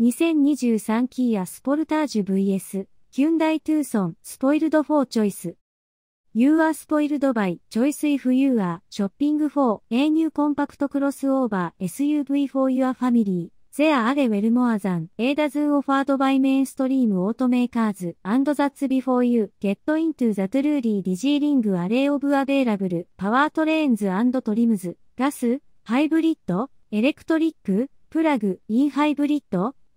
2023キーヤスポルタージュ VS ヒュンダイトゥーソンスポイルド4チョイス You are spoiled by choice if you are shopping for a new compact crossover SUV for your family. There are well more than a dozen offered by mainstream automakers and that's before you get into the truly dizzying array of available powertrains and trims, gas, hybrid, electric, plug, in hybrid,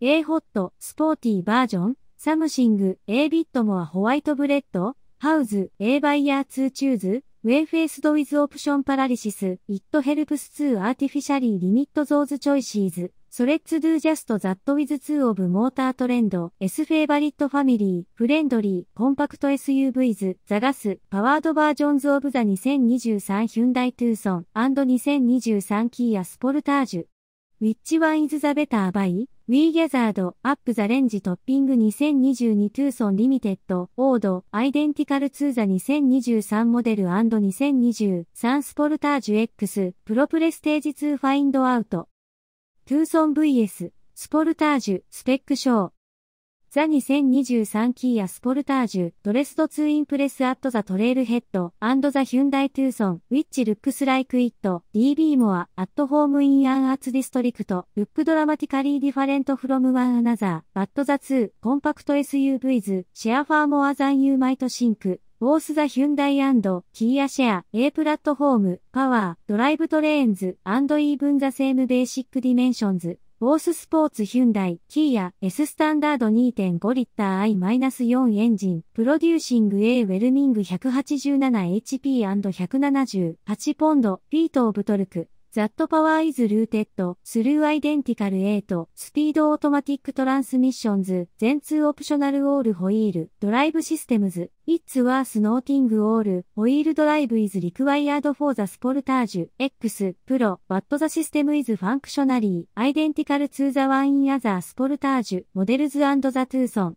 A ホット、スポーティーバージョン、サムシング、A ビットモアホワイトブレッド、ハウズ、A バイヤー2チューズ、ウェイフェイスドウィズオプションパラリシス、イットヘルプス2アーティフィシャリーリミットゾーズチョイシーズ、ソレッツドゥジャストザットウィズツーオブモータートレンド、S フェイバリットファミリー、フレンドリー、コンパクト SUV ズ、ザガス、パワードバージョンズオブザ2023ヒュンダイトゥーソン、アンド2023キーアスポルタージュ、Which one is the better by? We gathered up the range topping 2022 Tucson Limited Old Identical to the 2023 model and 2023 Sportage X Pro Prestige 2 Find Out Tucson vs スポルタージュ、スペックショー。ザ2023キーアスポルタージュ、ドレスドツーインプレスアットザトレールヘッド、アンドザヒュンダイトゥーソン、ウィッチルックスライクイット、DB モア、アットホームインアンアーツディストリクト、ルックドラマティカリーディファレントフロムワンアナザー、バットザツー、コンパクト s u v ズ、シェアファーモアザンユーマイトシンク、ボースザヒュンダイアンド、キーアシェア、A プラットフォーム、パワー、ドライブトレーンズ、アンドイーブンザセームベーシックディメンションズ、ォーススポーツヒュンダイ、キーヤ、S スタンダード2.5リッター i-4 エンジン、プロデューシング A ウェルミング 187HP&178 ポンド、フィートオブトルク、That power is r o o t e d through identical A と Speed Automatic Transmissions 全通 Optional All w h e e l Drive Systems It's worth noting all Hoil Drive is required for the Sportage X Pro What the system is functionally identical to the one in other Sportage models and the Tucson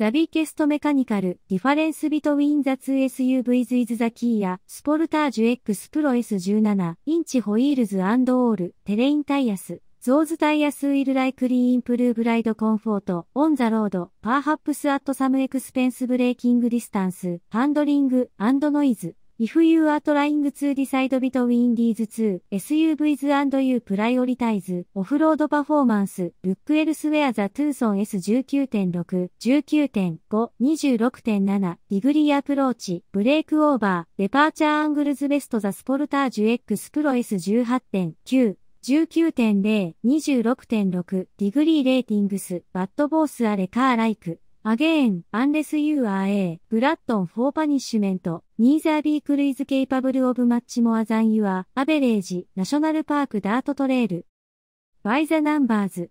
ザビーケストメカニカル、ディファレンスビトウィンザ2 s u v ズイズザキーヤ、や、スポルタージュ X プロ S17、インチホイールズオール、テレインタイヤス、ゾーズタイヤスウィルライクリーンプルーブライドコンフォート、オンザロード、パーハップスアットサムエクスペンスブレーキングディスタンス、ハンドリング、アンドノイズ。If you are trying to decide between these two SUVs and you prioritize off-road performance, look elsewhere the Tucson S19.6, 19.5, 26.7, degree approach, break over, departure angles best the Sportage X Pro S18.9, 19.0、26.6、d e e g r e ratings, b ング b o ッド are car-like. Again, unless you are a glutton for punishment, neither b e c r u is e capable of much more than your average national park dart trail. By the numbers.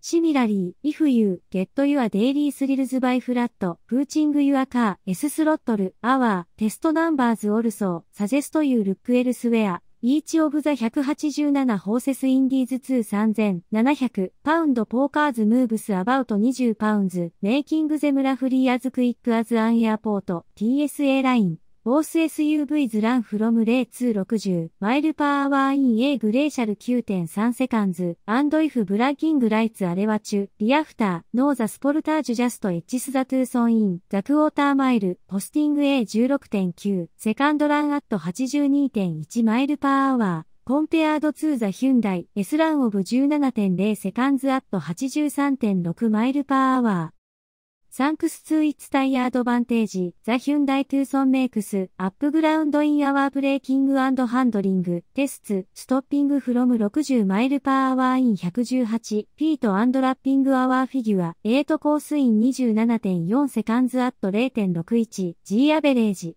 Similarly, if you get your daily thrills by flat, putting your car, S throttle, our test numbers also suggest you look elsewhere. イーチオブザ187ホーセスインディーズ2 3700パウンドポーカーズムーブスアバウト20パウンズメイキングゼムラフリーアズクイックアズアンエアポート TSA ラインボース SUV ズランフロム0260マイルパーアワーイン A グレーシャル9.3セカンズアンドイフブラッキングライツアレワチュリアフターノーザスポルタージュジャストエッジスザトゥーソンインザクウォーターマイルポスティング A16.9 セカンドランアット82.1マイルパーアワーコンペアードツーザヒュンダイ S ランオブ17.0セカンズアット83.6マイルパーアワーサンクスツーイツタイヤアドバンテージ、ザ・ヒュンダイ・トゥーソン・メイクス、アップグラウンド・イン・アワー・ブレーキング・アンド・ハンドリング、テスツ、ストッピング・フロム60マイルパー・アワー・イン118、フィート・アンド・ラッピング・アワー・フィギュア、エイト・コース・イン27.4セカンズ・アット0.61、G アベレージ。